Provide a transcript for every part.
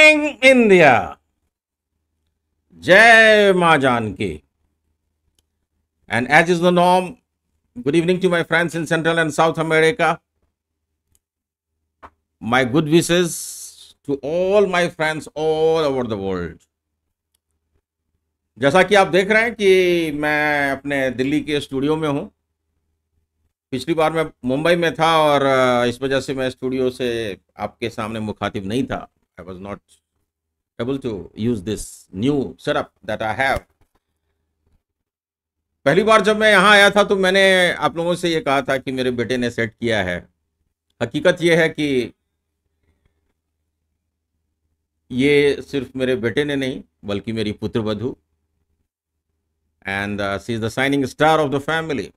Morning India जय मां के एंड एज इज द नॉम good evening to my friends in central and south America my good wishes to all my friends all over the world जैसा कि आप देख रहे हैं कि मैं अपने दिल्ली के स्टूडियो में हूं पिछली बार मैं मुंबई में था और इस वजह से मैं स्टूडियो से आपके सामने मुखातिब नहीं था I was not able to use this new setup that I have. पहली बार जब मैं यहाँ आया था तो मैंने आप लोगों से ये कहा था कि मेरे बेटे ने सेट किया है हकीकत यह है कि ये सिर्फ मेरे बेटे ने नहीं बल्कि मेरी पुत्र वधु and she is the shining star of the family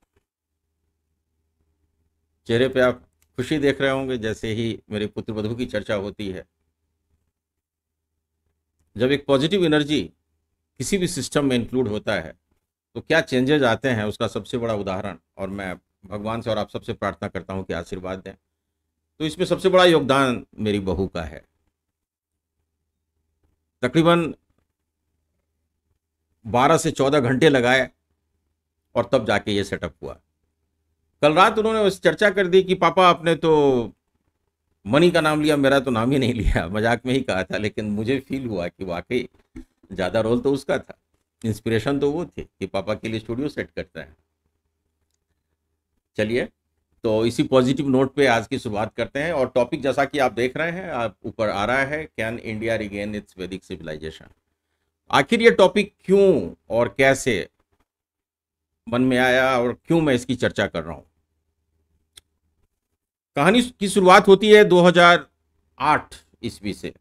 चेहरे पे आप खुशी देख रहे होंगे जैसे ही मेरे पुत्र वधु की चर्चा होती है जब एक पॉजिटिव एनर्जी किसी भी सिस्टम में इंक्लूड होता है तो क्या चेंजेज आते हैं उसका सबसे बड़ा उदाहरण और मैं भगवान से और आप सबसे प्रार्थना करता हूँ कि आशीर्वाद दें तो इसमें सबसे बड़ा योगदान मेरी बहू का है तकरीबन 12 से 14 घंटे लगाए और तब जाके ये सेटअप हुआ कल रात उन्होंने चर्चा कर दी कि पापा आपने तो मनी का नाम लिया मेरा तो नाम ही नहीं लिया मजाक में ही कहा था लेकिन मुझे फील हुआ कि वाकई ज़्यादा रोल तो उसका था इंस्पिरेशन तो वो थे कि पापा के लिए स्टूडियो सेट करते हैं चलिए तो इसी पॉजिटिव नोट पे आज की शुरुआत करते हैं और टॉपिक जैसा कि आप देख रहे हैं आप ऊपर आ रहा है can India regain its Vedic civilisation आखिर ये टॉपिक क्यों और कैसे मन में आया और क्यों मैं इसकी चर्चा कर रहा हूँ कहानी की शुरुआत होती है 2008 ईस्वी से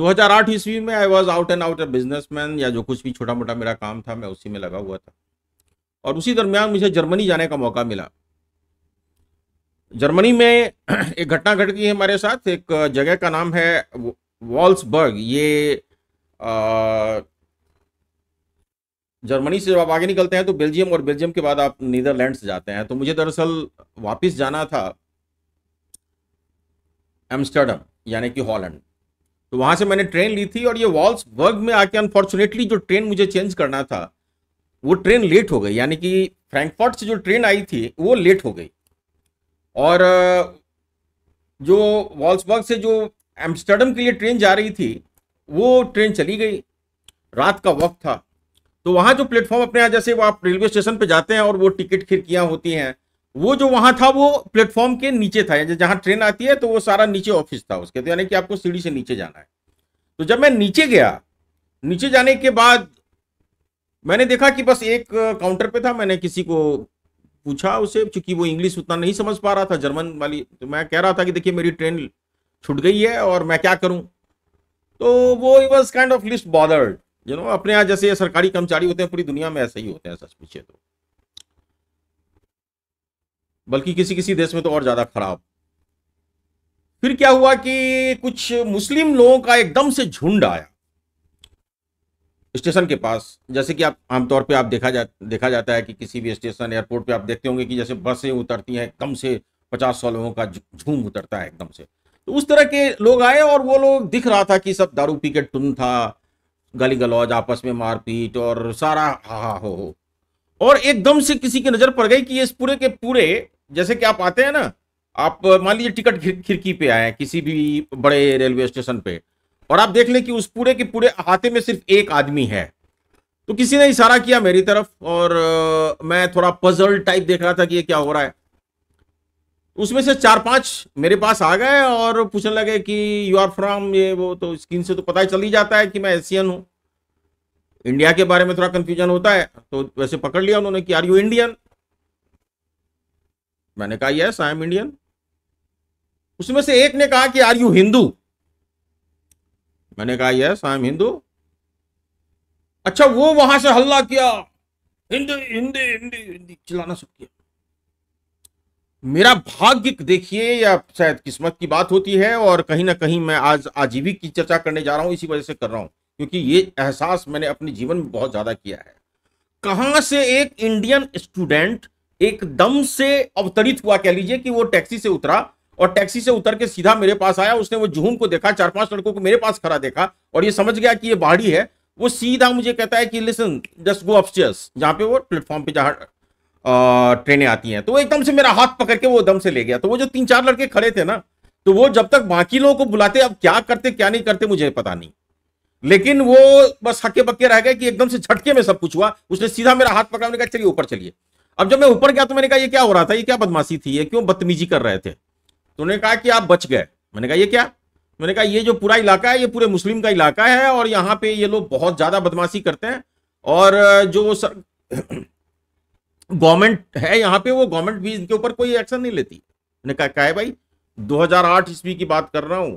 2008 ईस्वी में I was out and out a businessman या जो कुछ भी छोटा मोटा मेरा काम था मैं उसी में लगा हुआ था और उसी दरमियान मुझे जर्मनी जाने का मौका मिला जर्मनी में एक घटना घट गई है हमारे साथ एक जगह का नाम है वॉल्सबर्ग ये आ, जर्मनी से जब आप आगे निकलते हैं तो बेल्जियम और बेल्जियम के बाद आप नीदरलैंड्स जाते हैं तो मुझे दरअसल वापस जाना था एम्स्टर्डम यानी कि हॉलैंड तो वहां से मैंने ट्रेन ली थी और ये वॉल्स वर्ग में आके अनफॉर्चुनेटली जो ट्रेन मुझे चेंज करना था वो ट्रेन लेट हो गई यानी कि फ्रैंकफर्ट से जो ट्रेन आई थी वो लेट हो गई और जो वॉल्सबर्ग से जो एम्स्टर्डम के लिए ट्रेन जा रही थी वो ट्रेन चली गई रात का वक्त था तो वहां जो प्लेटफॉर्म अपने यहाँ जैसे वो आप रेलवे स्टेशन पे जाते हैं और वो टिकट खिड़कियां होती हैं वो जो वहां था वो प्लेटफॉर्म के नीचे था जहां ट्रेन आती है तो वो सारा नीचे ऑफिस था उसके तो यानी कि आपको सीढ़ी से नीचे जाना है तो जब मैं नीचे गया नीचे जाने के बाद मैंने देखा कि बस एक काउंटर पे था मैंने किसी को पूछा उसे चूंकि वो इंग्लिश उतना नहीं समझ पा रहा था जर्मन वाली तो मैं कह रहा था कि देखिए मेरी ट्रेन छूट गई है और मैं क्या करूं तो वो was kind of least bothered you know अपने यहाँ जैसे सरकारी कर्मचारी होते हैं पूरी दुनिया में ऐसे ही होते हैं सच पीछे तो बल्कि किसी किसी देश में तो और ज्यादा खराब फिर क्या हुआ कि कुछ मुस्लिम लोगों का एकदम से झुंड आया स्टेशन के पास जैसे कि आप आमतौर पे आप देखा जा देखा जाता है कि किसी भी स्टेशन एयरपोर्ट पे आप देखते होंगे कि जैसे बसें उतरती हैं एकदम से पचास सौ लोगों का झूम उतरता है एकदम से तो उस तरह के लोग आए और वो लोग दिख रहा था कि सब दारू पी के टुन था गाली गलौज आपस में मारपीट और सारा हाहा हो हो और एकदम से किसी की नजर पड़ गई कि ये इस पूरे के पूरे जैसे कि आप आते हैं ना आप मान लीजिए टिकट खिड़की पे आए किसी भी बड़े रेलवे स्टेशन पे और आप देख लें कि उस पूरे के पूरे हाथे में सिर्फ एक आदमी है तो किसी ने इशारा किया मेरी तरफ और मैं थोड़ा पजल टाइप देख रहा था कि ये क्या हो रहा है उसमें से चार पांच मेरे पास आ गए और पूछने लगे कि यू आर फ्रॉम ये वो तो स्क्रीन से तो पता ही चल ही जाता है कि मैं एशियन हूँ इंडिया के बारे में थोड़ा कंफ्यूजन होता है तो वैसे पकड़ लिया उन्होंने कि आर यू इंडियन मैंने कहा यस आई एम इंडियन उसमें से एक ने कहा कि आर यू हिंदू मैंने कहा यस आई एम हिंदू अच्छा वो वहां से हल्ला किया हिंदी हिंदी हिंदी हिंदी चिल्लाना शुरू किया मेरा भाग्य देखिए या शायद किस्मत की बात होती है और कहीं ना कहीं मैं आज आजीविक की चर्चा करने जा रहा हूं इसी वजह से कर रहा हूँ क्योंकि ये एहसास मैंने अपने जीवन में बहुत ज़्यादा किया है कहां से एक इंडियन स्टूडेंट एकदम से अवतरित हुआ कह लीजिए कि वो टैक्सी से उतरा और टैक्सी से उतर के सीधा मेरे पास आया उसने वो झूम को देखा चार पांच लड़कों को मेरे पास खड़ा देखा और ये समझ गया कि ये बाड़ी है वो सीधा मुझे कहता है कि लिसन जस्ट गो अपस्टर्स जहाँ पे वो प्लेटफॉर्म पे जहाँ ट्रेनें आती हैं तो वो एकदम से मेरा हाथ पकड़ के वो दम से ले गया तो वो जो तीन चार लड़के खड़े थे ना तो वो जब तक बाकी लोगों को बुलाते अब क्या करते क्या नहीं करते मुझे पता नहीं लेकिन वो बस हके पक्के रह गए कि एकदम से झटके में सब कुछ हुआ उसने सीधा मेरा हाथ पकड़ा मैंने कहा चलिए ऊपर चलिए अब जब मैं ऊपर गया तो मैंने कहा ये क्या हो रहा था ये क्या बदमाशी थी ये क्यों बदतमीजी कर रहे थे तो उन्होंने कहा कि आप बच गए मैंने कहा ये क्या मैंने कहा ये जो पूरा इलाका है ये पूरे मुस्लिम का इलाका है और यहाँ पे ये लोग बहुत ज्यादा बदमाशी करते हैं और जो सर... गवर्नमेंट है यहाँ पे वो गवर्नमेंट भी इनके ऊपर कोई एक्शन नहीं लेती मैंने कहा क्या है भाई 2008 ईस्वी की बात कर रहा हूं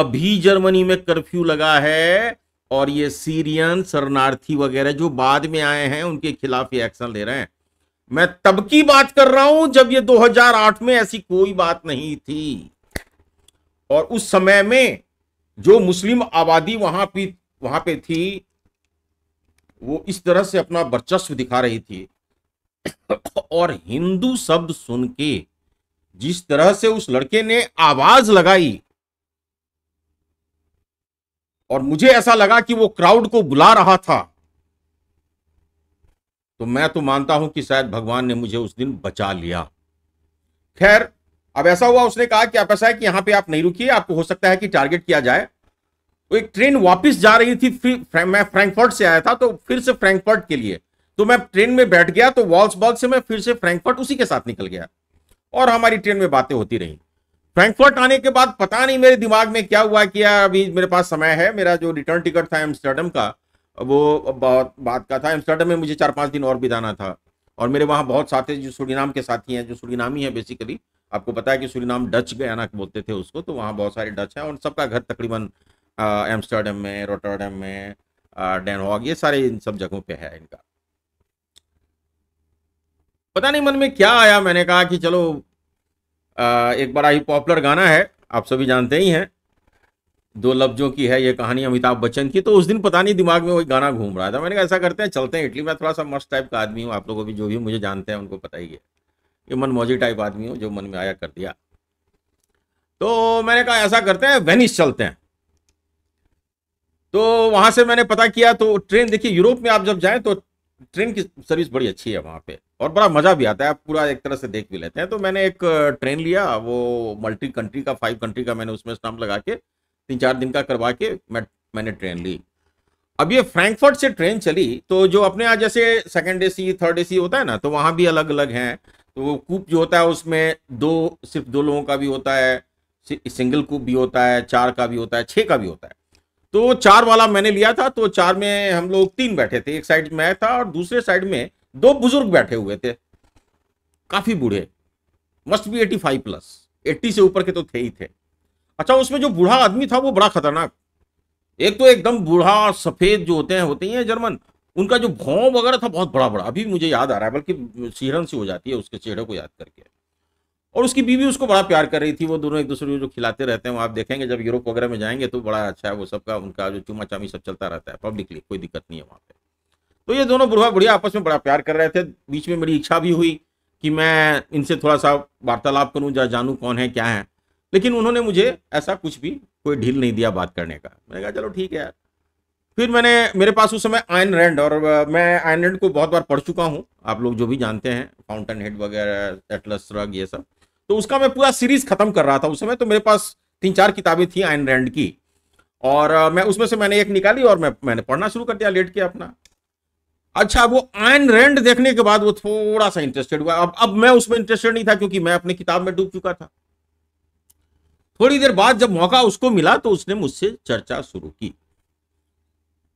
अभी जर्मनी में कर्फ्यू लगा है और ये सीरियन शरणार्थी वगैरह जो बाद में आए हैं उनके खिलाफ ये एक्शन ले रहे हैं मैं तब की बात कर रहा हूं जब ये 2008 में ऐसी कोई बात नहीं थी और उस समय में जो मुस्लिम आबादी वहां पे वहां पे थी वो इस तरह से अपना वर्चस्व दिखा रही थी और हिंदू शब्द सुन के जिस तरह से उस लड़के ने आवाज लगाई और मुझे ऐसा लगा कि वो क्राउड को बुला रहा था तो मैं तो मानता हूं कि शायद भगवान ने मुझे उस दिन बचा लिया खैर अब ऐसा हुआ उसने कहा कि आप ऐसा है कि यहां पे आप नहीं रुकिए आपको हो सकता है कि टारगेट किया जाए तो एक ट्रेन वापस जा रही थी फिर मैं फ्रैंकफर्ट से आया था तो फिर से फ्रैंकफर्ट के लिए तो मैं ट्रेन में बैठ गया तो वॉल्सबर्ग से मैं फिर से फ्रैंकफर्ट उसी के साथ निकल गया और हमारी ट्रेन में बातें होती रही फ्रैंकफर्ट आने के बाद पता नहीं मेरे दिमाग में क्या हुआ क्या अभी मेरे पास समय है मेरा जो रिटर्न टिकट था एम्स्टर्डम का वो बहुत बात का था एम्स्टर्डम में मुझे चार पाँच दिन और बिताना था और मेरे वहाँ बहुत साथी जो सुरीनाम के साथी हैं जो सुरीनामी है बेसिकली आपको पता है कि सुरीनाम डच गयाना बोलते थे उसको तो वहाँ बहुत सारे डच हैं और सबका घर तकरीबन एम्स्टर्डम में रोटरडम में डेनवाग ये सारे इन सब जगहों पे है इनका पता नहीं मन में क्या आया मैंने कहा कि चलो आ, एक बड़ा ही पॉपुलर गाना है आप सभी जानते ही हैं दो लफ्जों की है ये कहानी अमिताभ बच्चन की तो उस दिन पता नहीं दिमाग में वही गाना घूम रहा था मैंने कहा ऐसा करते हैं चलते हैं इटली में थोड़ा सा मस्त टाइप का आदमी हूँ आप लोगों भी जो भी मुझे जानते हैं उनको पता ही है ये मन मौजी टाइप आदमी हूँ जो मन में आया कर दिया तो मैंने कहा ऐसा करते हैं वेनिस चलते हैं तो वहां से मैंने पता किया तो ट्रेन देखिए यूरोप में आप जब जाएं तो ट्रेन की सर्विस बड़ी अच्छी है वहां पे और बड़ा मज़ा भी आता है आप पूरा एक तरह से देख भी लेते हैं तो मैंने एक ट्रेन लिया वो मल्टी कंट्री का फाइव कंट्री का मैंने उसमें स्टाम्प लगा के तीन चार दिन का करवा के मैं मैंने ट्रेन ली अब ये फ्रैंकफर्ट से ट्रेन चली तो जो अपने यहाँ जैसे second A C third A सी होता है ना तो वहाँ भी अलग अलग हैं तो वो कूप जो होता है उसमें दो सिर्फ दो लोगों का भी होता है सिंगल कूप भी होता है चार का भी होता है छः का भी होता है तो चार वाला मैंने लिया था तो चार में हम लोग तीन बैठे थे एक साइड मैं था और दूसरे साइड में दो बुजुर्ग बैठे हुए थे काफी बूढ़े मस्ट भी एटी फाइव प्लस एट्टी से ऊपर के तो थे ही थे अच्छा उसमें जो बूढ़ा आदमी था वो बड़ा खतरनाक एक तो एकदम बूढ़ा सफेद जो होते हैं होते ही हैं जर्मन उनका जो भौं वगैरह था बहुत बड़ा बड़ा अभी मुझे याद आ रहा है बल्कि सीरन सी हो जाती है उसके चेहरे को याद करके और उसकी बीवी उसको बड़ा प्यार कर रही थी वो दोनों एक दूसरे को जो खिलाते रहते हैं आप देखेंगे जब यूरोप वगैरह में जाएंगे तो बड़ा अच्छा है वो सबका उनका जो चुमा चामी सब चलता रहता है पब्लिकली कोई दिक्कत नहीं है वहाँ पे तो ये दोनों बुढ़वा बुढ़िया आपस में बड़ा प्यार कर रहे थे बीच में मेरी इच्छा भी हुई कि मैं इनसे थोड़ा सा वार्तालाप करूं जा जानूं कौन है क्या है लेकिन उन्होंने मुझे ऐसा कुछ भी कोई ढील नहीं दिया बात करने का मैंने कहा चलो ठीक है यार फिर मैंने मेरे पास उस समय आयन रैंड और मैं आयन रैंड को बहुत बार पढ़ चुका हूँ आप लोग जो भी जानते हैं फाउंटेन हेड वगैरह एटलस रग ये सब तो उसका मैं पूरा सीरीज खत्म कर रहा था उस समय तो मेरे पास तीन चार किताबें थी आयन रैंड की और मैं उसमें से मैंने एक निकाली और मैं मैंने पढ़ना शुरू कर दिया लेट के अपना अच्छा वो आयन रेंड देखने के बाद वो थोड़ा सा इंटरेस्टेड हुआ अब अब मैं उसमें इंटरेस्टेड नहीं था क्योंकि मैं अपनी किताब में डूब चुका था थोड़ी देर बाद जब मौका उसको मिला तो उसने मुझसे चर्चा शुरू की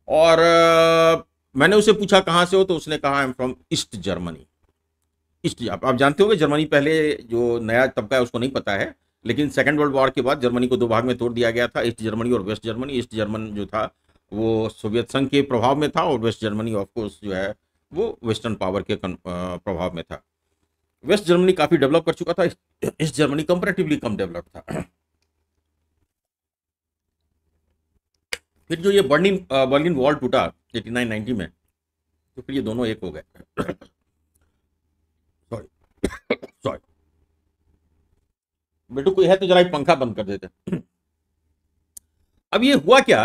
और आ, मैंने उसे पूछा कहां से हो तो उसने कहा I am from East Germany East आप, आप जानते हो जर्मनी पहले जो नया तबका है उसको नहीं पता है लेकिन सेकेंड वर्ल्ड वॉर के बाद जर्मनी को दो भाग में तोड़ दिया गया था ईस्ट जर्मनी और वेस्ट जर्मनी ईस्ट जर्मन जो था वो सोवियत संघ के प्रभाव में था और वेस्ट जर्मनी ऑफकोर्स जो है वो वेस्टर्न पावर के प्रभाव में था वेस्ट जर्मनी काफ़ी डेवलप कर चुका था इस जर्मनी कंपेरेटिवली कम डेवलप था फिर जो ये बर्लिन बर्लिन वॉल टूटा एटी नाइन नाइनटी में तो फिर ये दोनों एक हो गए सॉरी सॉरी बेटू कोई है तो जरा पंखा बंद कर देते अब ये हुआ क्या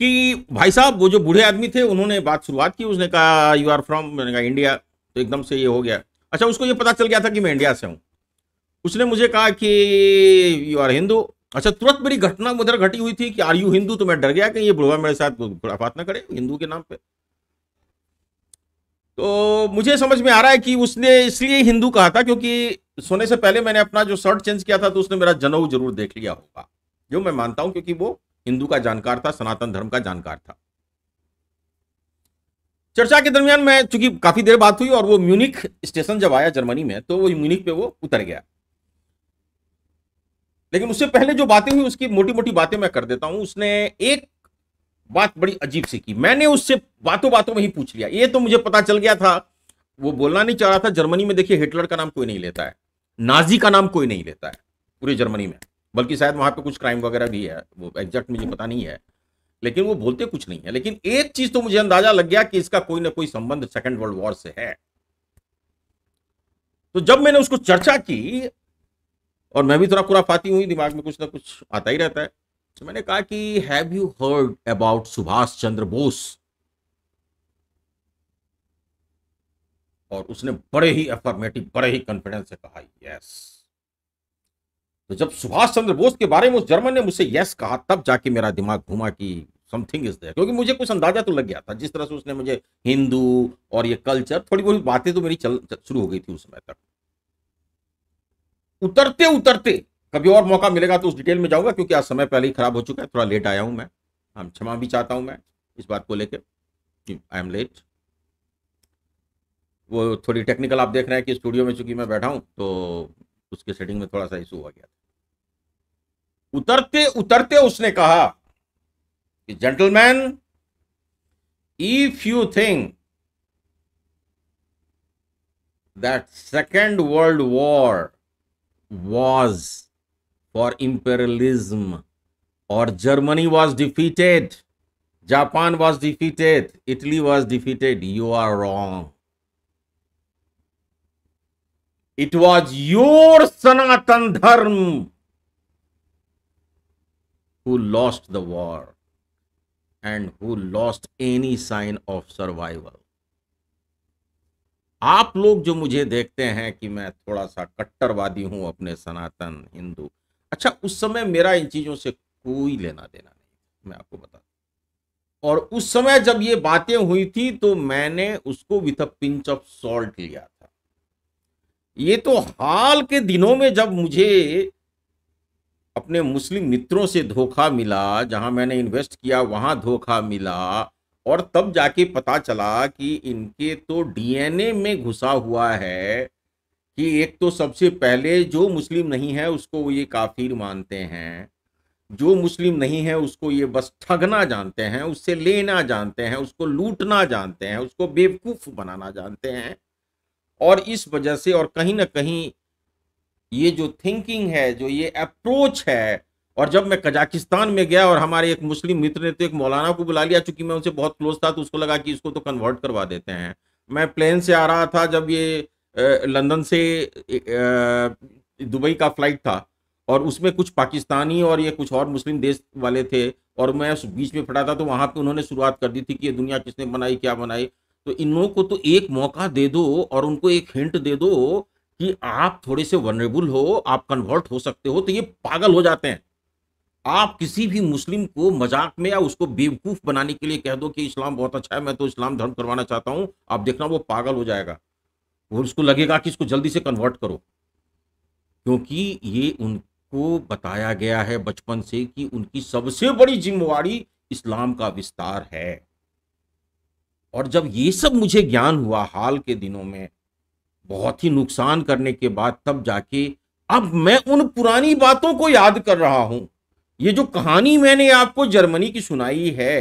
कि भाई साहब वो जो बूढ़े आदमी थे उन्होंने बात शुरुआत की उसने कहा यू आर फ्रॉम मैंने कहा इंडिया तो एकदम से ये हो गया अच्छा उसको ये पता चल गया था कि मैं इंडिया से हूँ उसने मुझे कहा कि यू आर हिंदू अच्छा तुरंत मेरी घटना उधर घटी हुई थी कि आर यू हिंदू तो मैं डर गया कि ये बुढ़वा मेरे साथ बात ना करे हिंदू के नाम पर तो मुझे समझ में आ रहा है कि उसने इसलिए हिंदू कहा था क्योंकि सोने से पहले मैंने अपना जो शर्ट चेंज किया था तो उसने मेरा जनऊ जरूर देख लिया होगा जो मैं मानता हूं क्योंकि वो हिंदू का जानकार था सनातन धर्म का जानकार था चर्चा के दरमियान मैं चूंकि काफी देर बात हुई और वो म्यूनिक स्टेशन जब आया जर्मनी में तो वो म्यूनिक पे वो उतर गया लेकिन उससे पहले जो बातें हुई उसकी मोटी मोटी बातें मैं कर देता हूं उसने एक बात बड़ी अजीब सी की मैंने उससे बातों बातों में ही पूछ लिया ये तो मुझे पता चल गया था वो बोलना नहीं चाह रहा था जर्मनी में देखिए हिटलर का नाम कोई नहीं लेता है नाजी का नाम कोई नहीं लेता है पूरे जर्मनी में बल्कि शायद वहाँ पे कुछ क्राइम वगैरह भी है वो एग्जैक्ट मुझे पता नहीं है लेकिन वो बोलते कुछ नहीं है लेकिन एक चीज तो मुझे अंदाजा लग गया कि इसका कोई ना कोई संबंध सेकेंड वर्ल्ड वॉर से है तो जब मैंने उसको चर्चा की और मैं भी थोड़ा खुराफाती हुई दिमाग में कुछ ना कुछ आता ही रहता है तो मैंने कहा कि have you heard about Subhash Chandra Bose और उसने बड़े ही अफर्मेटिव बड़े ही कॉन्फिडेंस से कहा यस yes. तो जब सुभाष चंद्र बोस के बारे में उस जर्मन ने मुझसे यस कहा तब जाके मेरा दिमाग घूमा कि समथिंग इज देयर क्योंकि मुझे कुछ अंदाजा तो लग गया था जिस तरह से उसने मुझे हिंदू और ये कल्चर थोड़ी बहुत बातें तो मेरी चल, शुरू हो गई थी उस समय तक उतरते उतरते कभी और मौका मिलेगा तो उस डिटेल में जाऊंगा क्योंकि आज समय पहले ही खराब हो चुका है थोड़ा लेट आया हूं मैं हम क्षमा भी चाहता हूं मैं इस बात को लेकर आई एम लेट वो थोड़ी टेक्निकल आप देख रहे हैं कि स्टूडियो में चूंकि मैं बैठा हूं तो उसके सेटिंग में थोड़ा सा इशू हो गया उतरते उतरते उसने कहा कि gentleman if you think that second world war was for imperialism और Germany was defeated Japan was defeated Italy was defeated you are wrong it was your Sanatan Dharma who lost the war and who lost any sign of survival आप लोग जो मुझे देखते हैं कि मैं थोड़ा सा कट्टरवादी हूं अपने सनातन हिंदू अच्छा उस समय मेरा इन चीजों से कोई लेना देना नहीं मैं आपको बता और उस समय जब ये बातें हुई थी तो मैंने उसको with a pinch of salt लिया ये तो हाल के दिनों में जब मुझे अपने मुस्लिम मित्रों से धोखा मिला जहां मैंने इन्वेस्ट किया वहां धोखा मिला और तब जाके पता चला कि इनके तो डीएनए में घुसा हुआ है कि एक तो सबसे पहले जो मुस्लिम नहीं है उसको वो ये काफिर मानते हैं जो मुस्लिम नहीं है उसको ये बस ठगना जानते हैं उससे लेना जानते हैं उसको लूटना जानते हैं उसको बेवकूफ़ बनाना जानते हैं और इस वजह से और कहीं ना कहीं ये जो थिंकिंग है जो ये अप्रोच है और जब मैं कजाकिस्तान में गया और हमारे एक मुस्लिम मित्र ने तो एक मौलाना को बुला लिया चूंकि मैं उनसे बहुत क्लोज था तो उसको लगा कि इसको तो कन्वर्ट करवा देते हैं मैं प्लेन से आ रहा था जब ये लंदन से दुबई का फ्लाइट था और उसमें कुछ पाकिस्तानी और ये कुछ और मुस्लिम देश वाले थे और मैं उस बीच में फटा था तो वहाँ पे उन्होंने शुरुआत कर दी थी कि ये दुनिया किसने बनाई क्या बनाई तो इन लोगों को तो एक मौका दे दो और उनको एक हिंट दे दो कि आप थोड़े से वनरेबल हो आप कन्वर्ट हो सकते हो तो ये पागल हो जाते हैं आप किसी भी मुस्लिम को मजाक में या उसको बेवकूफ बनाने के लिए कह दो कि इस्लाम बहुत अच्छा है मैं तो इस्लाम धर्म करवाना चाहता हूं आप देखना वो पागल हो जाएगा और उसको लगेगा कि इसको जल्दी से कन्वर्ट करो क्योंकि ये उनको बताया गया है बचपन से कि उनकी सबसे बड़ी जिम्मेवारी इस्लाम का विस्तार है और जब ये सब मुझे ज्ञान हुआ हाल के दिनों में बहुत ही नुकसान करने के बाद तब जाके अब मैं उन पुरानी बातों को याद कर रहा हूं ये जो कहानी मैंने आपको जर्मनी की सुनाई है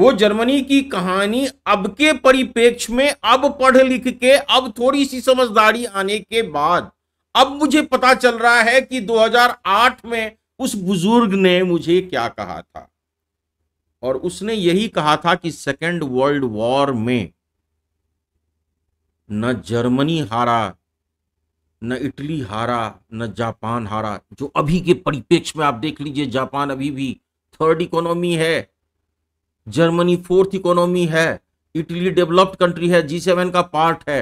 वो जर्मनी की कहानी अब के परिपेक्ष में अब पढ़ लिख के अब थोड़ी सी समझदारी आने के बाद अब मुझे पता चल रहा है कि 2008 में उस बुजुर्ग ने मुझे क्या कहा था और उसने यही कहा था कि सेकेंड वर्ल्ड वॉर में न जर्मनी हारा न इटली हारा न जापान हारा जो अभी के परिपेक्ष में आप देख लीजिए जापान अभी भी थर्ड इकोनॉमी है जर्मनी फोर्थ इकोनॉमी है इटली डेवलप्ड कंट्री है जी सेवन का पार्ट है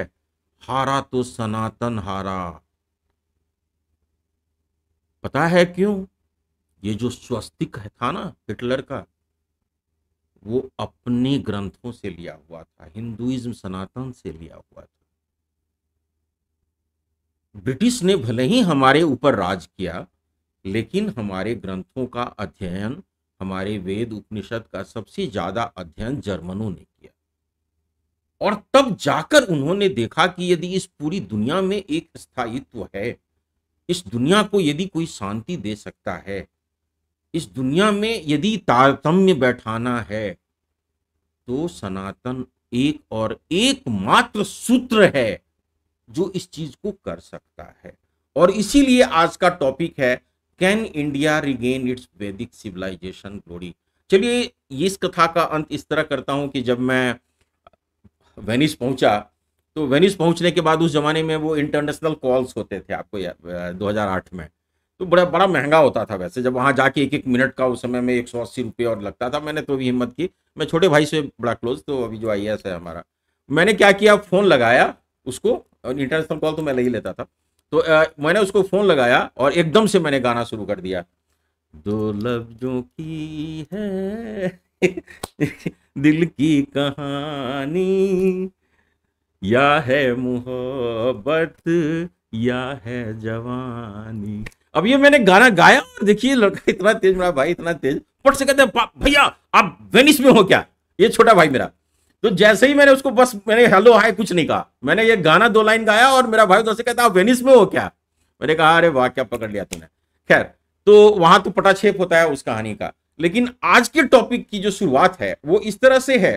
हारा तो सनातन हारा पता है क्यों ये जो स्वस्तिक है था ना हिटलर का वो अपने ग्रंथों से लिया हुआ था हिंदुइज्म सनातन से लिया हुआ था ब्रिटिश ने भले ही हमारे ऊपर राज किया लेकिन हमारे ग्रंथों का अध्ययन हमारे वेद उपनिषद का सबसे ज्यादा अध्ययन जर्मनों ने किया और तब जाकर उन्होंने देखा कि यदि इस पूरी दुनिया में एक स्थायित्व है इस दुनिया को यदि कोई शांति दे सकता है इस दुनिया में यदि तारतम्य बैठाना है तो सनातन एक और एकमात्र सूत्र है जो इस चीज को कर सकता है और इसीलिए आज का टॉपिक है can India regain its Vedic civilisation glory चलिए इस कथा का अंत इस तरह करता हूं कि जब मैं वेनिस पहुंचा तो वेनिस पहुंचने के बाद उस जमाने में वो इंटरनेशनल कॉल्स होते थे आपको दो आठ में तो बड़ा बड़ा महंगा होता था वैसे जब वहाँ जाके एक एक मिनट का उस समय में एक सौ अस्सी रुपये और लगता था मैंने तो भी हिम्मत की मैं छोटे भाई से बड़ा क्लोज तो अभी जो आई है हमारा मैंने क्या किया फ़ोन लगाया उसको और इंटरनेशनल कॉल तो मैं ले ही लेता था तो आ, मैंने उसको फ़ोन लगाया और एकदम से मैंने गाना शुरू कर दिया दो लफ्जों की है दिल की कहानी या है मोहब्बत या है जवानी अब ये मैंने गाना गाया और देखिए लड़का इतना तेज मेरा भाई इतना तेज पट से कहते भैया आप वेनिस में हो क्या ये छोटा भाई मेरा तो जैसे ही मैंने उसको बस मैंने हेलो हाय कुछ नहीं कहा मैंने ये गाना दो लाइन गाया और मेरा भाई उधर से कहता आप वेनिस में हो क्या मैंने कहा अरे वाह क्या पकड़ लिया तूने खैर तो वहां तो पटाछेप होता है उस कहानी का लेकिन आज के टॉपिक की जो शुरुआत है वो इस तरह से है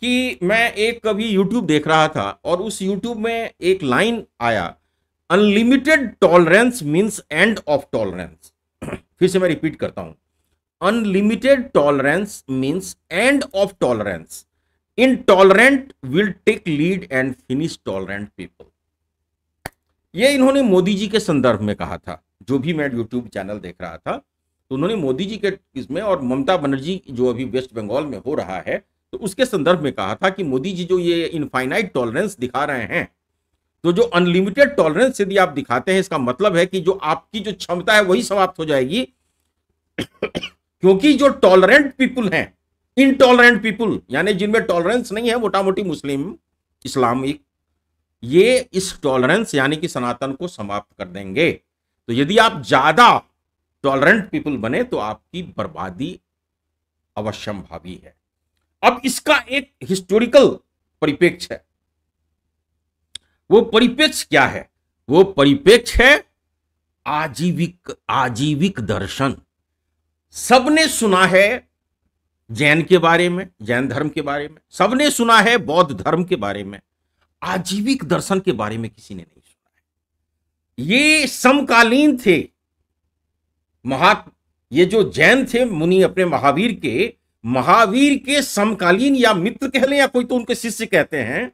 कि मैं एक कभी यूट्यूब देख रहा था और उस यूट्यूब में एक लाइन आया unlimited tolerance means end of tolerance फिर से मैं रिपीट करता हूं unlimited tolerance means end of tolerance tolerant will take lead and finish tolerant people ये इन्होंने मोदी जी के संदर्भ में कहा था जो भी मैं यूट्यूब चैनल देख रहा था तो उन्होंने मोदी जी के इसमें और ममता बनर्जी जो अभी वेस्ट बंगाल में हो रहा है तो उसके संदर्भ में कहा था कि मोदी जी जो ये इनफाइनाइट टॉलरेंस दिखा रहे हैं तो जो अनलिमिटेड टॉलरेंस यदि आप दिखाते हैं इसका मतलब है कि जो आपकी जो क्षमता है वही समाप्त हो जाएगी क्योंकि जो टॉलरेंट पीपुल हैं इनटॉलरेंट पीपुल यानी जिनमें टॉलरेंस नहीं है मोटा मोटी मुस्लिम इस्लामिक ये इस टॉलरेंस यानी कि सनातन को समाप्त कर देंगे तो यदि आप ज्यादा टॉलरेंट पीपुल बने तो आपकी बर्बादी अवश्यम भावी है अब इसका एक हिस्टोरिकल परिपेक्ष है वो परिपेक्ष क्या है वो परिपेक्ष है आजीविक आजीविक दर्शन सबने सुना है जैन के बारे में जैन धर्म के बारे में सबने सुना है बौद्ध धर्म के बारे में आजीविक दर्शन के बारे में किसी ने नहीं सुना है ये समकालीन थे महा ये जो जैन थे मुनि अपने महावीर के महावीर के समकालीन या मित्र कह लें या कोई तो उनके शिष्य कहते हैं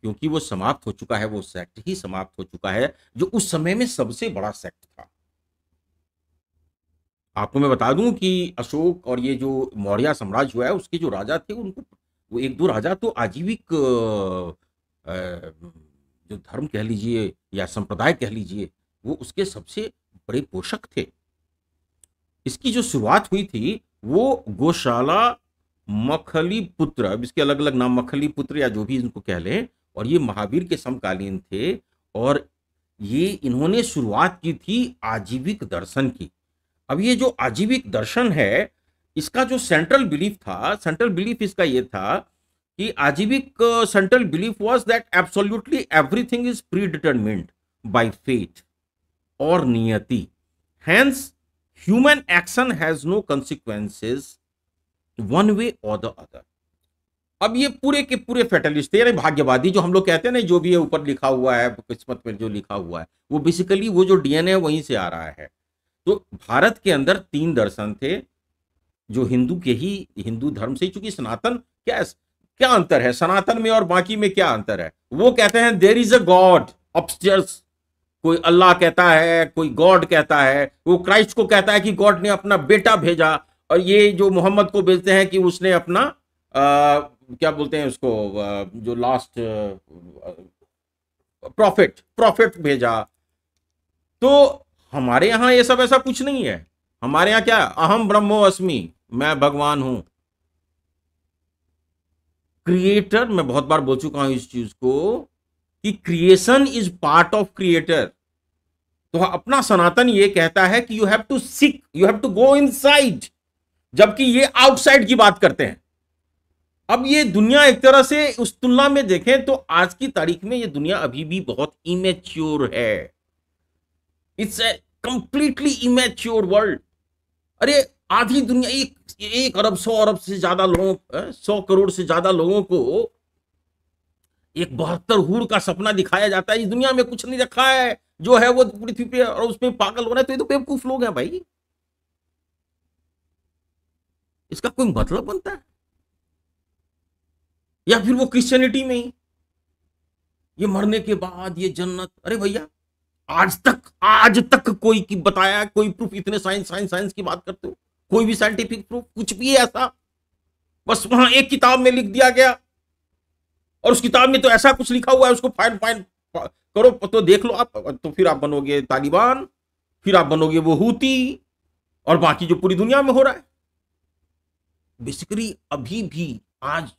क्योंकि वो समाप्त हो चुका है वो सेक्ट ही समाप्त हो चुका है जो उस समय में सबसे बड़ा सेक्ट था आपको मैं बता दूं कि अशोक और ये जो मौर्य साम्राज्य हुआ है उसके जो राजा थे उनको वो एक दो राजा तो आजीविक जो धर्म कह लीजिए या संप्रदाय कह लीजिए वो उसके सबसे बड़े पोषक थे इसकी जो शुरुआत हुई थी वो गौशाला मखली पुत्र अब इसके अलग अलग नाम मखली पुत्र या जो भी इनको कह लें और ये महावीर के समकालीन थे और ये इन्होंने शुरुआत की थी आजीविक दर्शन की अब ये जो आजीविक दर्शन है इसका जो सेंट्रल बिलीफ था सेंट्रल बिलीफ इसका ये था कि Ajivika central belief was that absolutely everything is predetermined by faith और नियति hence human action has no consequences one way और द अदर अब ये पूरे के पूरे फेटलिस्ट थे यानी भाग्यवादी जो हम लोग कहते हैं ना जो भी है ऊपर लिखा हुआ है किस्मत में जो लिखा हुआ है वो बेसिकली वो जो डीएनए है वहीं से आ रहा है तो भारत के अंदर तीन दर्शन थे जो हिंदू के ही हिंदू धर्म से चूंकि सनातन क्या क्या अंतर है सनातन में और बाकी में क्या अंतर है वो कहते हैं देर इज अ गॉड अपस्टर्स कोई अल्लाह कहता है कोई गॉड कहता है वो क्राइस्ट को कहता है कि गॉड ने अपना बेटा भेजा और ये जो मोहम्मद को भेजते हैं कि उसने अपना आ, क्या बोलते हैं उसको जो लास्ट प्रॉफिट प्रॉफिट भेजा तो हमारे यहां ये सब ऐसा कुछ नहीं है हमारे यहां क्या अहम ब्रह्मो अस्मि मैं भगवान हूं क्रिएटर मैं बहुत बार बोल चुका हूं इस चीज को कि creation is part of creator तो हाँ, अपना सनातन ये कहता है कि you have to seek you have to go inside जबकि ये आउटसाइड की बात करते हैं अब ये दुनिया एक तरह से उस तुलना में देखें तो आज की तारीख में ये दुनिया अभी भी बहुत इमेच्योर है it's a completely immature world अरे आधी दुनिया एक एक अरब सौ अरब से ज्यादा लोगों सौ करोड़ से ज्यादा लोगों को एक बहत्तर हूर का सपना दिखाया जाता है इस दुनिया में कुछ नहीं रखा है जो है वो पृथ्वी पे और उसमें पागल हो रहा है तो ये तो बेवकूफ लोग हैं भाई इसका कोई मतलब बनता है या फिर वो क्रिश्चियनिटी में ही ये मरने के बाद ये जन्नत अरे भैया आज तक आज तक कोई की बताया कोई प्रूफ इतने साइंस साइंस साइंस की बात करते हो कोई भी साइंटिफिक प्रूफ कुछ भी ऐसा बस वहां एक किताब में लिख दिया गया और उस किताब में तो ऐसा कुछ लिखा हुआ है उसको फाइन फाइन करो तो देख लो आप तो फिर आप बनोगे तालिबान फिर आप बनोगे वो हूती और बाकी जो पूरी दुनिया में हो रहा है बेसिकली अभी भी आज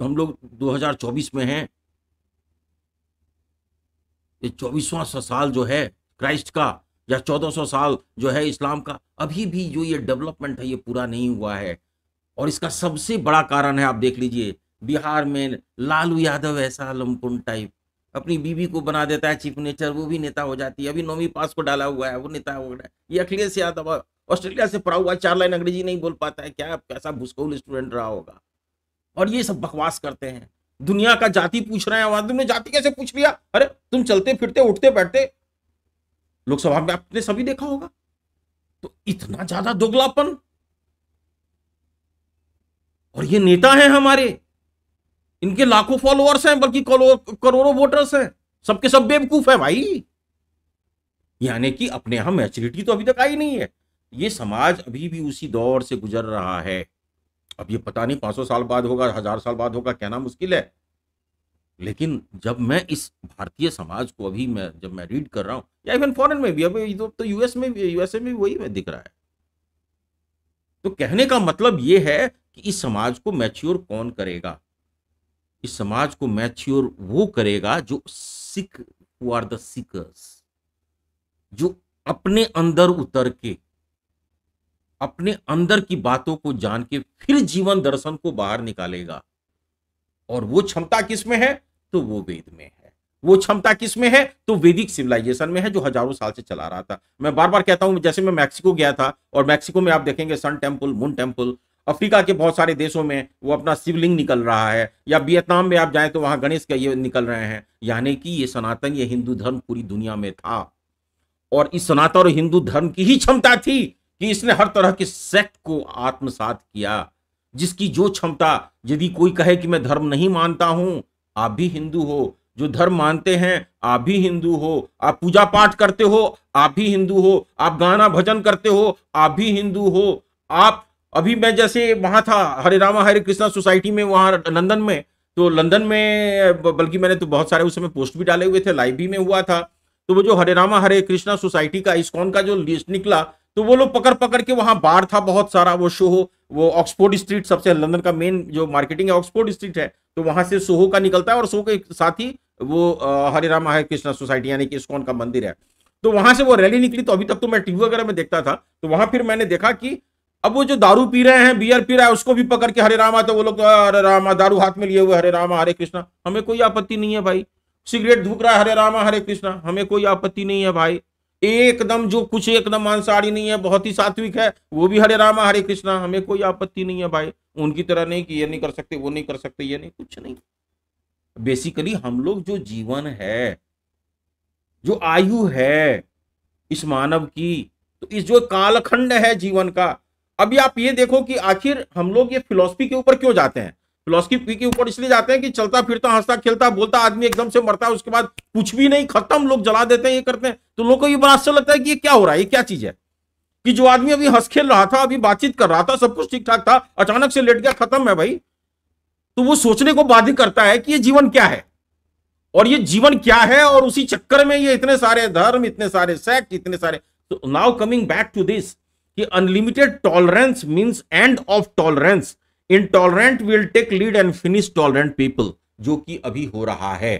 तो हम लोग 2024 में हैं ये चौबीसवां साल जो है क्राइस्ट का या 1400 साल जो है इस्लाम का अभी भी जो ये डेवलपमेंट है ये पूरा नहीं हुआ है और इसका सबसे बड़ा कारण है आप देख लीजिए बिहार में लालू यादव ऐसा लमकुन टाइप अपनी बीवी को बना देता है चीफ मिनिस्टर वो भी नेता हो जाती है अभी नौवीं पास को डाला हुआ है वो नेता हो गया है ये अखिलेश यादव ऑस्ट्रेलिया से पढ़ा हुआ चार लाइन अंग्रेजी नहीं बोल पाता है क्या कैसा भुस्कौल स्टूडेंट रहा होगा और ये सब बकवास करते हैं दुनिया का जाति पूछ रहे हैं वहां तुमने जाति कैसे पूछ लिया अरे तुम चलते फिरते उठते बैठते लोकसभा में आपने सभी देखा होगा तो इतना ज्यादा दोगलापन और ये नेता हैं हमारे इनके लाखों फॉलोअर्स हैं बल्कि करोड़ों वोटर्स हैं सबके सब बेवकूफ है भाई यानी कि अपने यहां मैच्योरिटी तो अभी तक आई नहीं है ये समाज अभी भी उसी दौर से गुजर रहा है अब ये पता नहीं सौ साल बाद होगा हजार साल बाद होगा कहना मुश्किल है लेकिन जब मैं इस भारतीय समाज को अभी मैं जब मैं रीड कर रहा हूं या इवन फॉरेन में भी अभी तो यूएस तो में भी यूएसए में भी वही दिख रहा है तो कहने का मतलब यह है कि इस समाज को मैच्योर कौन करेगा इस समाज को मैच्योर वो करेगा जो seek who are the seekers जो अपने अंदर उतर के अपने अंदर की बातों को जान के फिर जीवन दर्शन को बाहर निकालेगा और वो क्षमता किसमें है तो वो वेद में है वो क्षमता किसमें है तो वैदिक सिविलाइजेशन में है जो हजारों साल से चला रहा था मैं बार बार कहता हूं जैसे मैं मैक्सिको गया था और मैक्सिको में आप देखेंगे sun temple moon temple Africa के बहुत सारे देशों में वो अपना शिवलिंग निकल रहा है या वियतनाम में आप जाएं तो वहां गणेश का ये निकल रहे हैं यानी कि ये सनातन ये हिंदू धर्म पूरी दुनिया में था और इस सनातन और हिंदू धर्म की ही क्षमता थी कि इसने हर तरह के सेक्ट को आत्मसात किया जिसकी जो क्षमता यदि कोई कहे कि मैं धर्म नहीं मानता हूं आप भी हिंदू हो जो धर्म मानते हैं आप भी हिंदू हो आप पूजा पाठ करते हो आप भी हिंदू हो आप गाना भजन करते हो आप भी हिंदू हो आप अभी मैं जैसे वहां था हरे रामा हरे कृष्णा सोसाइटी में वहां लंदन में तो लंदन में बल्कि मैंने तो बहुत सारे उस समय पोस्ट भी डाले हुए थे लाइव भी में हुआ था तो वो जो हरे रामा हरे कृष्णा सोसाइटी का इसकॉन का जो लिस्ट निकला तो वो लोग पकड़ पकड़ के वहां बार था बहुत सारा वो शोहो वो ऑक्सफोर्ड स्ट्रीट सबसे लंदन का मेन जो मार्केटिंग है ऑक्सफोर्ड स्ट्रीट है तो वहां से सोहो का निकलता है और सोहो के साथ ही वो हरे राम हरे कृष्णा सोसाइटी यानी कि इस्कॉन का मंदिर है तो वहां से वो रैली निकली तो अभी तक तो मैं टीवी वगैरह में देखता था तो वहां फिर मैंने देखा कि अब वो जो दारू पी रहे हैं बियर पी रहा है उसको भी पकड़ के हरे रामा तो वो लोग हरे रामा दारू हाथ में लिए हुए हरे रामा हरे कृष्णा हमें कोई आपत्ति नहीं है भाई सिगरेट धूप रहा है हरे रामा हरे कृष्णा हमें कोई आपत्ति नहीं है भाई एकदम जो कुछ एकदम मांसाहारी नहीं है बहुत ही सात्विक है वो भी हरे रामा हरे कृष्णा हमें कोई आपत्ति नहीं है भाई उनकी तरह नहीं कि ये नहीं कर सकते वो नहीं कर सकते ये नहीं कुछ नहीं बेसिकली हम लोग जो जीवन है जो आयु है इस मानव की तो इस जो कालखंड है जीवन का अभी आप ये देखो कि आखिर हम लोग ये फिलोसफी के ऊपर क्यों जाते हैं फिलोसफी पी के ऊपर इसलिए जाते हैं कि चलता फिरता हंसता खेलता बोलता आदमी एकदम से मरता है उसके बाद कुछ भी नहीं खत्म लोग जला देते हैं ये करते हैं तो लोगों को ये बड़ा अच्छा लगता है कि ये क्या हो रहा है ये क्या चीज है कि जो आदमी अभी हंस खेल रहा था अभी बातचीत कर रहा था सब कुछ ठीक ठाक था अचानक से लेट गया खत्म है भाई तो वो सोचने को बाध्य करता है कि ये जीवन क्या है और ये जीवन क्या है और उसी चक्कर में ये इतने सारे धर्म इतने सारे सेक्ट इतने सारे तो now coming back to this कि unlimited tolerance means end of tolerance intolerant will take lead and finish tolerant people जो कि अभी हो रहा है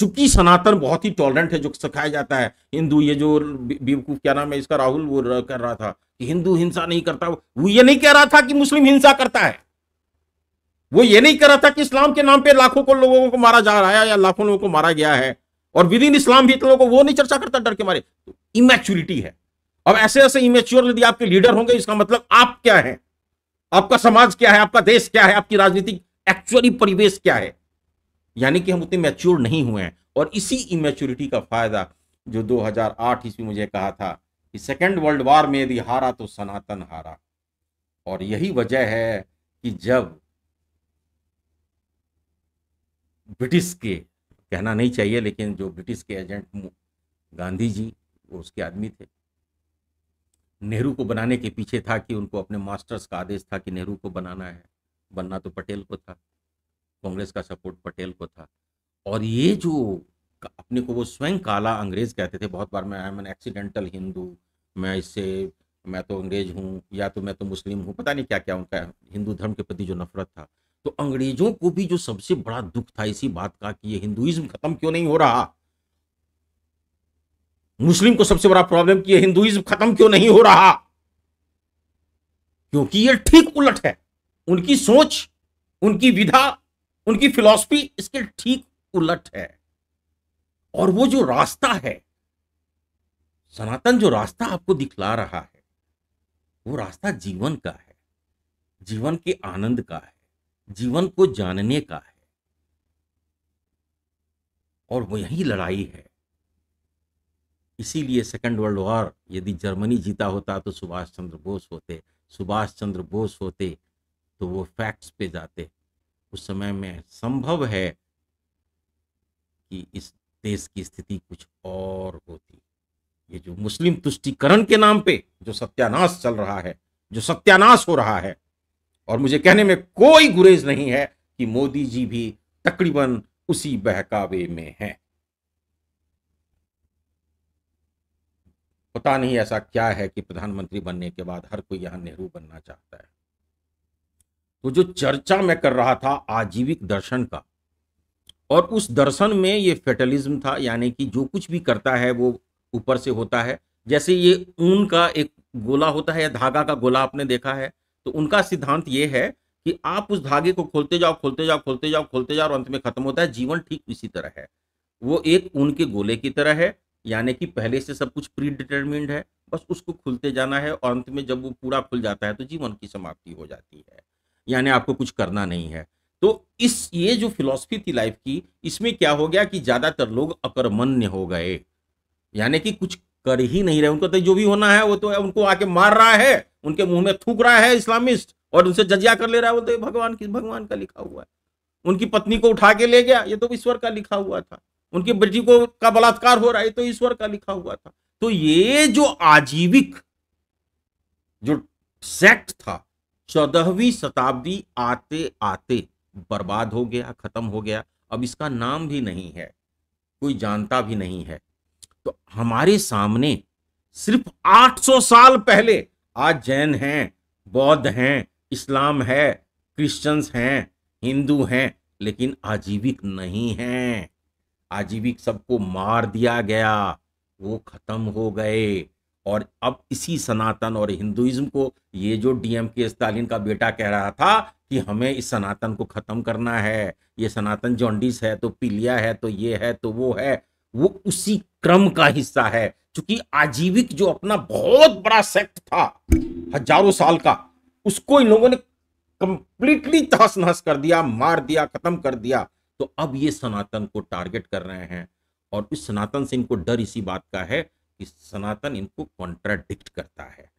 चूंकि सनातन बहुत ही टॉलरेंट है जो सिखाया जाता है हिंदू ये जो बेवकूफ क्या नाम है इसका राहुल वो कर रहा था कि हिंदू हिंसा नहीं करता वो ये नहीं कह रहा था कि मुस्लिम हिंसा करता है वो ये नहीं कह रहा था कि इस्लाम के नाम पे लाखों को लोगों को मारा जा रहा है या लाखों लोगों को मारा गया है और विद इन इस्लाम भी इतने लोगों को वो नहीं चर्चा करता डर के मारे इमेच्योरिटी तो है अब ऐसे ऐसे इमेच्योर यदि आपके लीडर होंगे इसका मतलब आप क्या है आपका समाज क्या है आपका देश क्या है आपकी राजनीतिक एक्चुअली परिवेश क्या है यानी कि हम उतने मैच्योर नहीं हुए हैं और इसी इमेच्योरिटी का फायदा जो 2008 ईस्वी मुझे कहा था कि सेकेंड वर्ल्ड वार में यदि हारा तो सनातन हारा और यही वजह है कि जब ब्रिटिश के कहना नहीं चाहिए लेकिन जो ब्रिटिश के एजेंट गांधी जी वो उसके आदमी थे नेहरू को बनाने के पीछे था कि उनको अपने मास्टर्स का आदेश था कि नेहरू को बनाना है बनना तो पटेल को था कांग्रेस का सपोर्ट पटेल को था और ये जो अपने को वो स्वयं काला अंग्रेज कहते थे बहुत बार मैं I am an accidental Hindu मैं इससे मैं तो अंग्रेज हूँ या तो मैं तो मुस्लिम हूँ पता नहीं क्या क्या उनका हिंदू धर्म के प्रति जो नफरत था तो अंग्रेजों को भी जो सबसे बड़ा दुख था इसी बात का कि ये हिंदुइज्म खत्म क्यों नहीं हो रहा मुस्लिम को सबसे बड़ा प्रॉब्लम कि हिंदुइज्म खत्म क्यों नहीं हो रहा क्योंकि ये ठीक उलट है उनकी सोच उनकी विधा उनकी फिलॉसफी इसके ठीक उलट है और वो जो रास्ता है सनातन जो रास्ता आपको दिखला रहा है वो रास्ता जीवन का है जीवन के आनंद का है जीवन को जानने का है और वो यही लड़ाई है इसीलिए सेकेंड वर्ल्ड वॉर यदि जर्मनी जीता होता तो सुभाष चंद्र बोस होते सुभाष चंद्र बोस होते तो वो फैक्ट्स पे जाते उस समय में संभव है कि इस देश की स्थिति कुछ और होती ये जो मुस्लिम तुष्टिकरण के नाम पे जो सत्यानाश चल रहा है जो सत्यानाश हो रहा है और मुझे कहने में कोई गुरेज नहीं है कि मोदी जी भी तकरीबन उसी बहकावे में हैं पता नहीं ऐसा क्या है कि प्रधानमंत्री बनने के बाद हर कोई यहां नेहरू बनना चाहता है तो जो चर्चा मैं कर रहा था आजीविक दर्शन का और उस दर्शन में ये फेटलिज्म था यानी कि जो कुछ भी करता है वो ऊपर से होता है जैसे ये ऊन का एक गोला होता है या धागा का गोला आपने देखा है तो उनका सिद्धांत ये है कि आप उस धागे को खोलते जाओ खोलते जाओ खोलते जाओ खोलते जाओ और अंत में खत्म होता है जीवन ठीक इसी तरह है वो एक ऊन के गोले की तरह है यानी कि पहले से सब कुछ प्री डिटर्मिंड है बस उसको खुलते जाना है और अंत में जब वो पूरा खुल जाता है तो जीवन की समाप्ति हो जाती है यानी आपको कुछ करना नहीं है तो इस ये जो फिलॉसफी थी लाइफ की इसमें क्या हो गया कि ज़्यादातर लोग अकर्मण्य हो गए यानी कि कुछ कर ही नहीं रहे उनको तो जो भी होना है वो तो उनको आके मार रहा है उनके मुंह में थूक रहा है इस्लामिस्ट और उनसे जजिया कर ले रहा है वो तो भगवान किस भगवान का लिखा हुआ है उनकी पत्नी को उठा के ले गया ये तो ईश्वर का लिखा हुआ था उनके बेटी को का बलात्कार हो रहा है तो ईश्वर का लिखा हुआ था तो ये जो आजीविक जो सेक्ट था चौदहवीं शताब्दी आते आते बर्बाद हो गया खत्म हो गया अब इसका नाम भी नहीं है कोई जानता भी नहीं है तो हमारे सामने सिर्फ 800 साल पहले आज जैन हैं बौद्ध हैं इस्लाम है क्रिश्चियंस हैं हिंदू हैं लेकिन आजीविक नहीं हैं आजीविक सबको मार दिया गया वो खत्म हो गए और अब इसी सनातन और हिंदुइज्म को ये जो डीएम के स्टालिन का बेटा कह रहा था कि हमें इस सनातन को ख़त्म करना है ये सनातन जॉन्डिस है तो पीलिया है तो ये है तो वो है वो उसी क्रम का हिस्सा है क्योंकि आजीविक जो अपना बहुत बड़ा सेक्ट था हजारों साल का उसको इन लोगों ने कंप्लीटली तहस नहस कर दिया मार दिया खत्म कर दिया तो अब ये सनातन को टारगेट कर रहे हैं और इस सनातन से इनको डर इसी बात का है कि सनातन इनको कॉन्ट्राडिक्ट करता है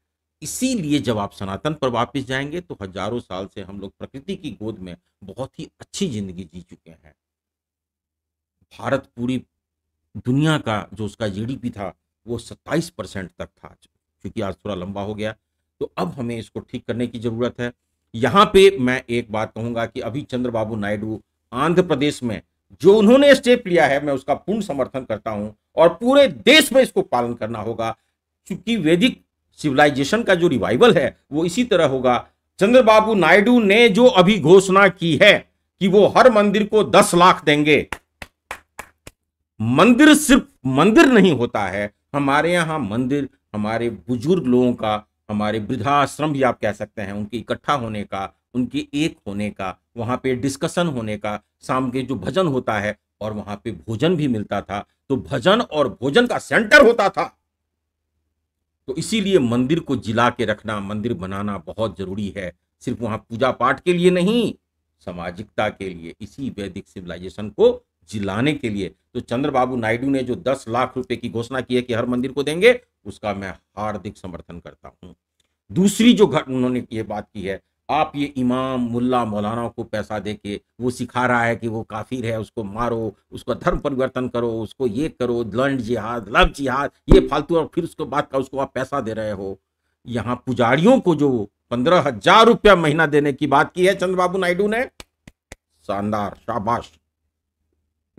इसीलिए जब आप सनातन पर वापस जाएंगे तो हजारों साल से हम लोग प्रकृति की गोद में बहुत ही अच्छी जिंदगी जी चुके हैं भारत पूरी दुनिया का जो उसका जीडीपी था वो 27 परसेंट तक था क्योंकि आज थोड़ा लंबा हो गया तो अब हमें इसको ठीक करने की ज़रूरत है यहाँ पे मैं एक बात कहूँगा कि अभी चंद्रबाबू नायडू आंध्र प्रदेश में जो उन्होंने स्टेप लिया है मैं उसका पूर्ण समर्थन करता हूं और पूरे देश में इसको पालन करना होगा क्योंकि वैदिक सिविलाइजेशन का जो रिवाइवल है वो इसी तरह होगा चंद्रबाबू नायडू ने जो अभी घोषणा की है कि वो हर मंदिर को दस लाख देंगे मंदिर सिर्फ मंदिर नहीं होता है हमारे यहां मंदिर हमारे बुजुर्ग लोगों का हमारे वृद्धाश्रम भी आप कह सकते हैं उनके इकट्ठा होने का उनके एक होने का वहाँ पे डिस्कशन होने का शाम के जो भजन होता है और वहाँ पे भोजन भी मिलता था तो भजन और भोजन का सेंटर होता था तो इसीलिए मंदिर को जिला के रखना मंदिर बनाना बहुत जरूरी है सिर्फ वहाँ पूजा पाठ के लिए नहीं सामाजिकता के लिए इसी वैदिक सिविलाइजेशन को जिलाने के लिए तो चंद्रबाबू नायडू ने जो दस लाख रुपए की घोषणा की है कि हर मंदिर को देंगे उसका मैं हार्दिक समर्थन करता हूँ दूसरी जो घट उन्होंने ये बात की है आप ये इमाम मुल्ला मौलाना को पैसा दे के वो सिखा रहा है कि वो काफिर है उसको मारो उसका धर्म परिवर्तन करो उसको ये करो लंड जिहाद लव जिहाद ये फालतू और फिर उसको बात का उसको आप पैसा दे रहे हो यहाँ पुजारियों को जो पंद्रह हजार रुपया महीना देने की बात की है चंद्रबाबू नायडू ने शानदार शाबाश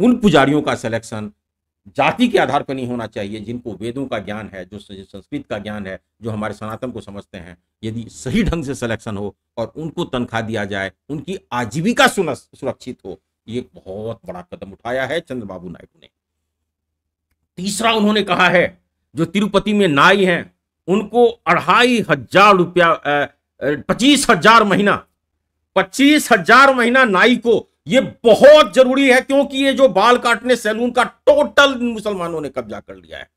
उन पुजारियों का सिलेक्शन जाति के आधार पर नहीं होना चाहिए जिनको वेदों का ज्ञान है जो संस्कृत का ज्ञान है जो हमारे सनातन को समझते हैं यदि सही ढंग से सिलेक्शन हो और उनको तनख्वाह दिया जाए उनकी आजीविका सुरक्षित हो ये बहुत बड़ा कदम उठाया है चंद्रबाबू नायडू ने तीसरा उन्होंने कहा है जो तिरुपति में नाई हैं उनको अढ़ाई हजार रुपया पच्चीस हजार महीना पच्चीस हजार महीना नाई को ये बहुत जरूरी है क्योंकि ये जो बाल काटने सैलून का टोटल मुसलमानों ने कब्जा कर लिया है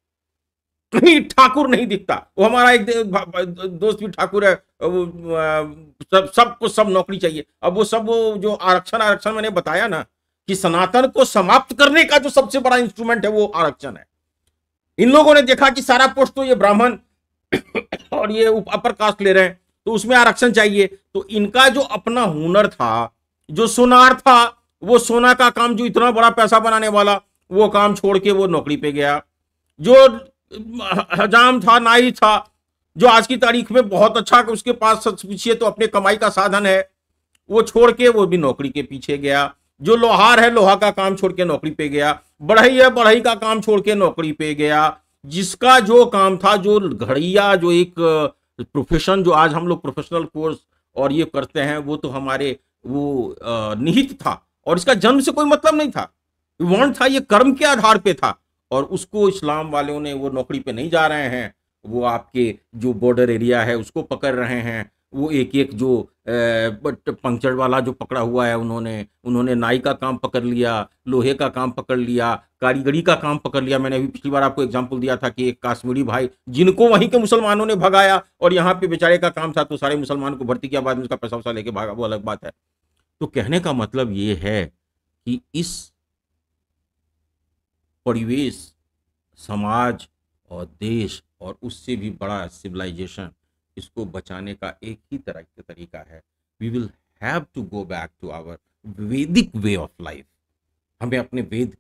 कहीं ठाकुर नहीं दिखता वो हमारा एक दोस्त भी ठाकुर है सब सबको सब नौकरी चाहिए अब वो सब वो जो आरक्षण आरक्षण मैंने बताया ना कि सनातन को समाप्त करने का जो सबसे बड़ा इंस्ट्रूमेंट है वो आरक्षण है इन लोगों ने देखा कि सारा पोस्ट तो ये ब्राह्मण और ये अपर कास्ट ले रहे हैं तो उसमें आरक्षण चाहिए तो इनका जो अपना हुनर था जो सुनार था वो सोना का काम जो इतना बड़ा पैसा बनाने वाला वो काम छोड़ के वो नौकरी पे गया जो हजाम था नाई था जो आज की तारीख में बहुत अच्छा उसके पास सच तो अपने कमाई का साधन है वो छोड़ के वो भी नौकरी के पीछे गया जो लोहार है लोहा का काम छोड़ के नौकरी पे गया बढ़ई है बढ़ई का काम छोड़ के नौकरी पे गया जिसका जो काम था जो घड़िया जो एक प्रोफेशन जो आज हम लोग प्रोफेशनल कोर्स और ये करते हैं वो तो हमारे वो निहित था और इसका जन्म से कोई मतलब नहीं था वर्ण था ये कर्म के आधार पे था और उसको इस्लाम वालों ने वो नौकरी पे नहीं जा रहे हैं वो आपके जो बॉर्डर एरिया है उसको पकड़ रहे हैं वो एक एक जो पंक्चर वाला जो पकड़ा हुआ है उन्होंने उन्होंने नाई का काम पकड़ लिया लोहे का काम पकड़ लिया कारीगरी का काम पकड़ लिया मैंने अभी पिछली बार आपको एग्जाम्पल दिया था कि एक काश्मीरी भाई जिनको वहीं के मुसलमानों ने भगाया और यहाँ पे बेचारे का काम था तो सारे मुसलमान को भर्ती किया बाद में उसका पैसा वैसा लेके भागा वो अलग बात है तो कहने का मतलब ये है कि इस परिवेश समाज और देश और उससे भी बड़ा सिविलाइजेशन इसको बचाने का एक ही तरह तरीका है we will have to go back to our Vedic way of life हमें अपने वेद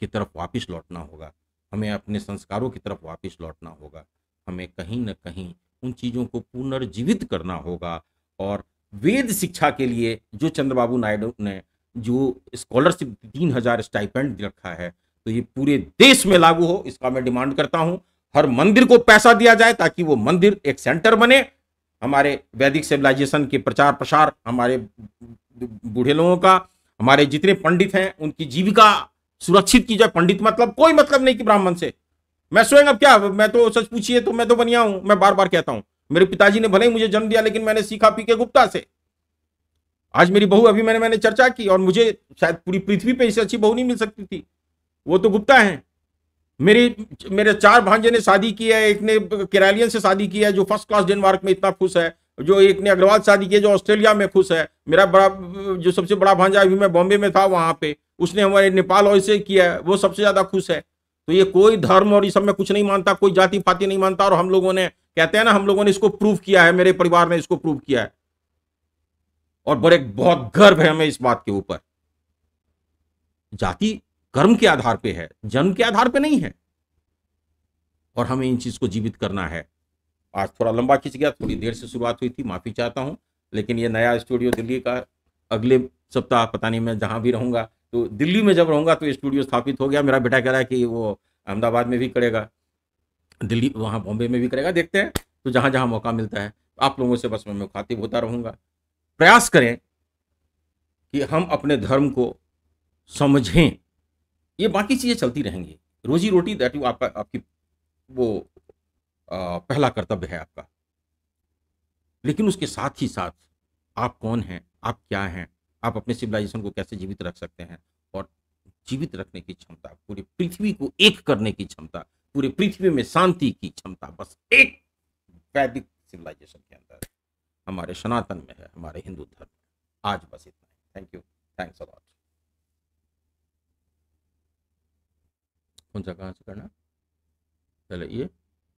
की तरफ वापस लौटना होगा हमें अपने संस्कारों की तरफ वापस लौटना होगा हमें कहीं ना कहीं उन चीज़ों को पुनर्जीवित करना होगा और वेद शिक्षा के लिए जो चंद्रबाबू नायडू ने जो स्कॉलरशिप तीन हजार स्टाइपेंड रखा है तो ये पूरे देश में लागू हो इसका मैं डिमांड करता हूँ हर मंदिर को पैसा दिया जाए ताकि वो मंदिर एक सेंटर बने हमारे वैदिक सिविलाइजेशन के प्रचार प्रसार हमारे बूढ़े लोगों का हमारे जितने पंडित हैं उनकी जीविका सुरक्षित की जाए पंडित मतलब कोई मतलब नहीं कि ब्राह्मण से मैं स्वयं अब क्या मैं तो सच पूछिए तो मैं तो बनिया हूं मैं बार बार कहता हूं मेरे पिताजी ने भले ही मुझे जन्म दिया लेकिन मैंने सीखा पी के गुप्ता से आज मेरी बहू अभी मैंने मैंने चर्चा की और मुझे शायद पूरी पृथ्वी पे इससे अच्छी बहू नहीं मिल सकती थी वो तो गुप्ता है मेरी मेरे चार भांजे ने शादी किया है एक ने केरालियन से शादी किया है जो फर्स्ट क्लास डेनमार्क में इतना खुश है जो एक ने अग्रवाल शादी किया जो ऑस्ट्रेलिया में खुश है मेरा बड़ा जो सबसे बड़ा भांजा अभी मैं बॉम्बे में था वहां पे उसने हमारे नेपाल और से किया है वो सबसे ज्यादा खुश है तो ये कोई धर्म और इस सब में कुछ नहीं मानता कोई जाति पाति नहीं मानता और हम लोगों ने कहते हैं ना हम लोगों ने इसको प्रूव किया है मेरे परिवार ने इसको प्रूव किया है और बड़े बहुत गर्व है हमें इस बात के ऊपर जाति कर्म के आधार पे है जन्म के आधार पे नहीं है और हमें इन चीज को जीवित करना है आज थोड़ा लंबा खींच गया थोड़ी देर से शुरुआत हुई थी माफी चाहता हूँ लेकिन ये नया स्टूडियो दिल्ली का अगले सप्ताह पता नहीं मैं जहाँ भी रहूँगा तो दिल्ली में जब रहूँगा तो स्टूडियो स्थापित हो गया मेरा बेटा कह रहा है कि वो अहमदाबाद में भी करेगा दिल्ली वहाँ बॉम्बे में भी करेगा देखते हैं तो जहाँ जहाँ मौका मिलता है आप लोगों से बस मैं मुखातिब होता रहूँगा प्रयास करें कि हम अपने धर्म को समझें ये बाकी चीज़ें चलती रहेंगी रोजी रोटी दैट यू आपका आपकी वो आ, पहला कर्तव्य है आपका लेकिन उसके साथ ही साथ आप कौन हैं आप क्या हैं आप अपने सिविलाइजेशन को कैसे जीवित रख सकते हैं और जीवित रखने की क्षमता पूरी पृथ्वी को एक करने की क्षमता पूरे पृथ्वी में शांति की क्षमता बस एक वैदिक सिविलाइजेशन के अंदर हमारे सनातन में है हमारे हिंदू धर्म में आज बस इतना थैंक यू थैंक्स अलॉट कौन सा कहाँ से करना है चलिए